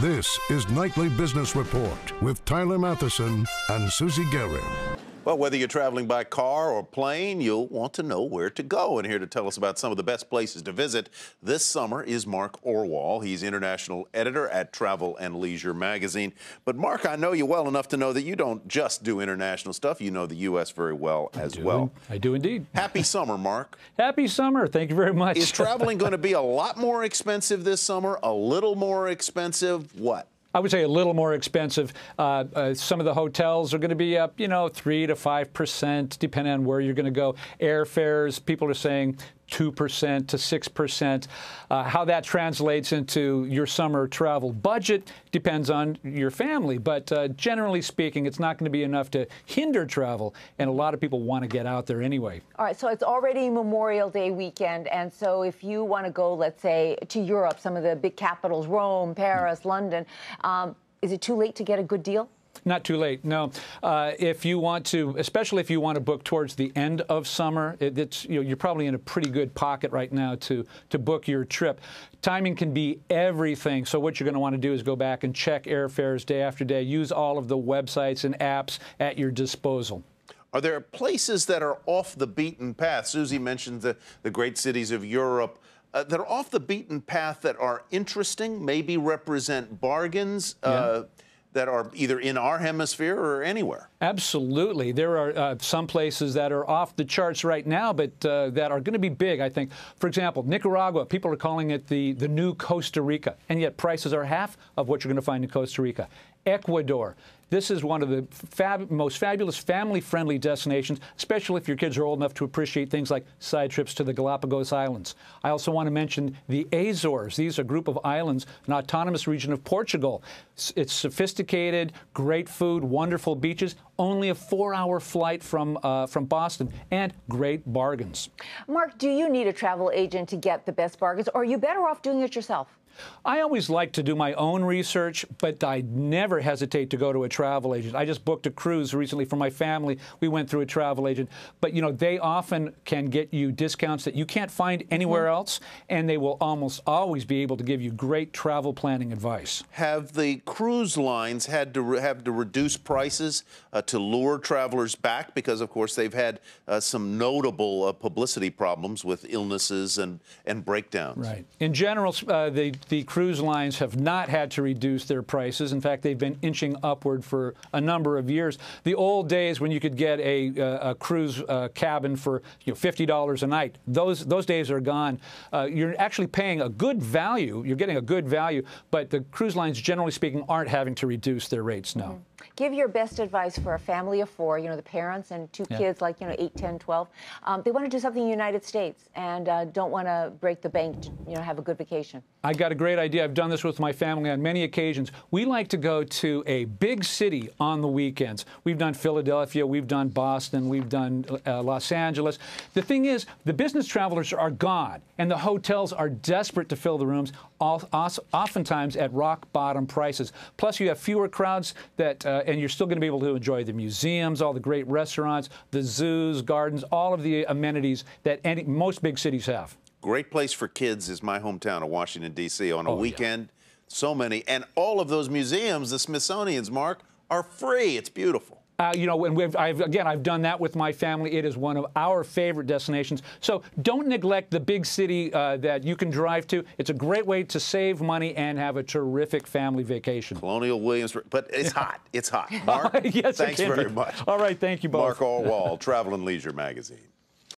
This is Nightly Business Report with Tyler Matheson and Susie Guerin. Well, whether you're traveling by car or plane, you'll want to know where to go. And here to tell us about some of the best places to visit this summer is Mark Orwall. He's international editor at Travel and Leisure magazine. But Mark, I know you well enough to know that you don't just do international stuff. You know the U.S. very well as I well. I do indeed. Happy summer, Mark. Happy summer. Thank you very much. Is traveling going to be a lot more expensive this summer? A little more expensive? What? I would say a little more expensive. Uh, uh, some of the hotels are going to be up, you know, three to five percent, depending on where you're going to go. Airfares, people are saying 2% to 6%. Uh, how that translates into your summer travel budget depends on your family, but uh, generally speaking, it's not going to be enough to hinder travel, and a lot of people want to get out there anyway. All right, so it's already Memorial Day weekend, and so if you want to go, let's say, to Europe, some of the big capitals, Rome, Paris, mm -hmm. London, um, is it too late to get a good deal? Not too late. No, uh, if you want to, especially if you want to book towards the end of summer, it, it's you know, you're probably in a pretty good pocket right now to to book your trip. Timing can be everything. So what you're going to want to do is go back and check airfares day after day. Use all of the websites and apps at your disposal. Are there places that are off the beaten path? Susie mentioned the, the great cities of Europe. Uh, that are off the beaten path that are interesting, maybe represent bargains. Uh, yeah. Uh, that are either in our hemisphere or anywhere. Absolutely. There are uh, some places that are off the charts right now, but uh, that are going to be big, I think. For example, Nicaragua, people are calling it the, the new Costa Rica, and yet prices are half of what you're going to find in Costa Rica. Ecuador, this is one of the fab most fabulous family-friendly destinations, especially if your kids are old enough to appreciate things like side trips to the Galapagos Islands. I also want to mention the Azores. These are a group of islands, an autonomous region of Portugal. It's sophisticated, great food, wonderful beaches, only a four-hour flight from uh, from Boston, and great bargains. Mark, do you need a travel agent to get the best bargains, or are you better off doing it yourself? I always like to do my own research, but I never hesitate to go to a travel agent. I just booked a cruise recently for my family. We went through a travel agent. But, you know, they often can get you discounts that you can't find anywhere mm-hmm. else, and they will almost always be able to give you great travel planning advice. Have the cruise lines had to have to reduce prices uh, to lure travelers back because, of course, they've had uh, some notable uh, publicity problems with illnesses and, and breakdowns. Right. In general, uh, the, the cruise lines have not had to reduce their prices. In fact, they've been inching upward for a number of years. The old days when you could get a, uh, a cruise uh, cabin for you know, $50 a night, those, those days are gone. Uh, you're actually paying a good value. You're getting a good value, but the cruise lines, generally speaking, aren't having to reduce their rates now. Mm -hmm. Give your best advice for a family of four, you know, the parents and two yeah. kids, like, you know, 8, 10, 12. Um, they want to do something in the United States and uh, don't want to break the bank, to, you know, have a good vacation. I got a great idea. I've done this with my family on many occasions. We like to go to a big city on the weekends. We've done Philadelphia, we've done Boston, we've done uh, Los Angeles. The thing is, the business travelers are gone, and the hotels are desperate to fill the rooms oftentimes at rock bottom prices. Plus, you have fewer crowds that, uh, and you're still going to be able to enjoy the museums, all the great restaurants, the zoos, gardens, all of the amenities that any, most big cities have. Great place for kids is my hometown of Washington, D.C. On a oh, weekend, yeah. so many, and all of those museums, the Smithsonian's, Mark, are free. It's beautiful. Uh, you know, and I've, again, I've done that with my family. It is one of our favorite destinations. So don't neglect the big city uh, that you can drive to. It's a great way to save money and have a terrific family vacation. Colonial Williams, but it's hot. It's hot. Mark, yes, thanks very much. All right, thank you both. Mark Orwell, Travel and Leisure Magazine.